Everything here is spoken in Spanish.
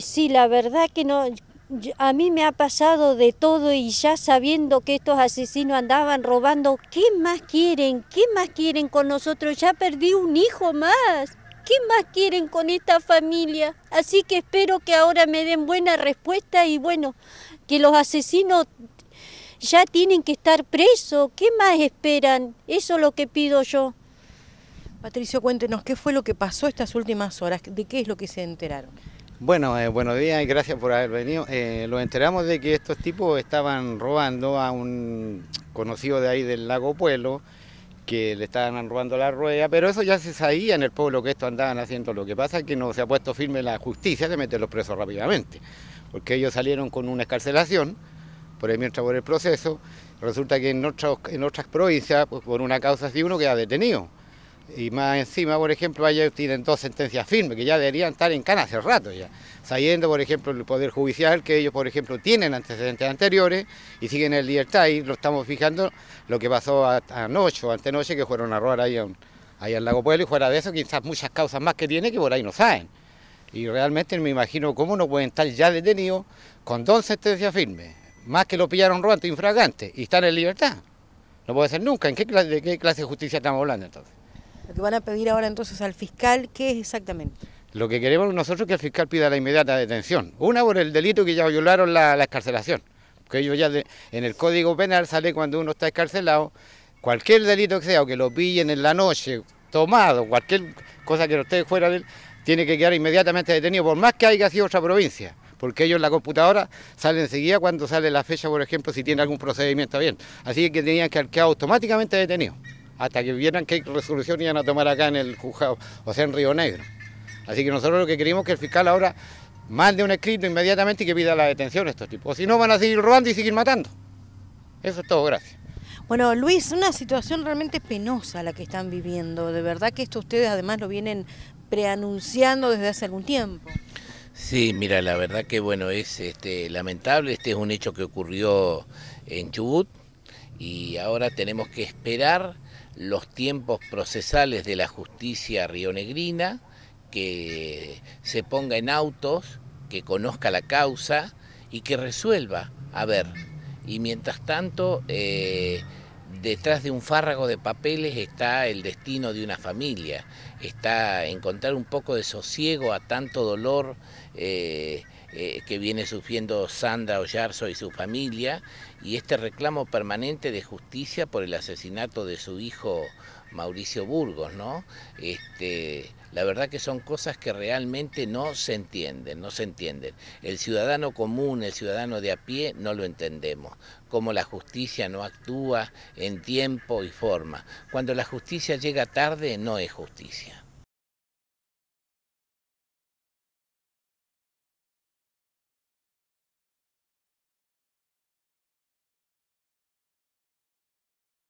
Sí, la verdad que no. A mí me ha pasado de todo y ya sabiendo que estos asesinos andaban robando, ¿qué más quieren? ¿Qué más quieren con nosotros? Ya perdí un hijo más. ¿Qué más quieren con esta familia? Así que espero que ahora me den buena respuesta y bueno, que los asesinos ya tienen que estar presos. ¿Qué más esperan? Eso es lo que pido yo. Patricio, cuéntenos, ¿qué fue lo que pasó estas últimas horas? ¿De qué es lo que se enteraron? Bueno, eh, buenos días y gracias por haber venido. Eh, lo enteramos de que estos tipos estaban robando a un conocido de ahí del lago Pueblo, que le estaban robando la rueda, pero eso ya se sabía en el pueblo que esto andaban haciendo. Lo que pasa es que no se ha puesto firme la justicia de meterlos presos rápidamente, porque ellos salieron con una escarcelación, por ahí mientras por el proceso, resulta que en, en otras provincias, pues, por una causa así, uno queda detenido. Y más encima, por ejemplo, ellos este, tienen dos sentencias firmes que ya deberían estar en cana hace rato ya, saliendo, por ejemplo, el Poder Judicial, que ellos, por ejemplo, tienen antecedentes anteriores y siguen en libertad. Y lo estamos fijando lo que pasó anoche o antenoche, que fueron a robar ahí, al Lago Pueblo, y fuera de eso, quizás muchas causas más que tiene que por ahí no saben. Y realmente me imagino cómo no pueden estar ya detenidos con dos sentencias firmes, más que lo pillaron robando infragante y están en libertad. No puede ser nunca. ¿En qué ¿De qué clase de justicia estamos hablando entonces? van a pedir ahora entonces al fiscal, ¿qué es exactamente? Lo que queremos nosotros es que el fiscal pida la inmediata detención. Una por el delito que ya violaron la, escarcelación. Porque ellos ya en el Código Penal sale cuando uno está escarcelado, cualquier delito que sea, o que lo pillen en la noche, tomado, cualquier cosa que no esté fuera de él, tiene que quedar inmediatamente detenido, por más que haya sido otra provincia porque ellos en la computadora salen enseguida cuando sale la fecha, por ejemplo, si tiene algún procedimiento bien. Así que tenían que quedar automáticamente detenidos hasta que vieran qué resolución iban a tomar acá en el juzgado, o sea, en Río Negro. Así que nosotros lo que queremos es que el fiscal ahora mande un escrito inmediatamente y que pida la detención a estos tipos. O si no, van a seguir robando y seguir matando. Eso es todo, gracias. Bueno, Luis, una situación realmente penosa la que están viviendo. De verdad que esto ustedes además lo vienen preanunciando desde hace algún tiempo. Sí, mira, la verdad que bueno, es este, lamentable. Este es un hecho que ocurrió en Chubut y ahora tenemos que esperar los tiempos procesales de la justicia rionegrina, que se ponga en autos, que conozca la causa y que resuelva. A ver, y mientras tanto... Eh, detrás de un fárrago de papeles está el destino de una familia, está encontrar un poco de sosiego a tanto dolor eh, eh, que viene sufriendo Sandra Ollarzo y su familia, y este reclamo permanente de justicia por el asesinato de su hijo Mauricio Burgos, ¿no? Este, la verdad que son cosas que realmente no se entienden, no se entienden. El ciudadano común, el ciudadano de a pie, no lo entendemos. Cómo la justicia no actúa en tiempo y forma. Cuando la justicia llega tarde, no es justicia.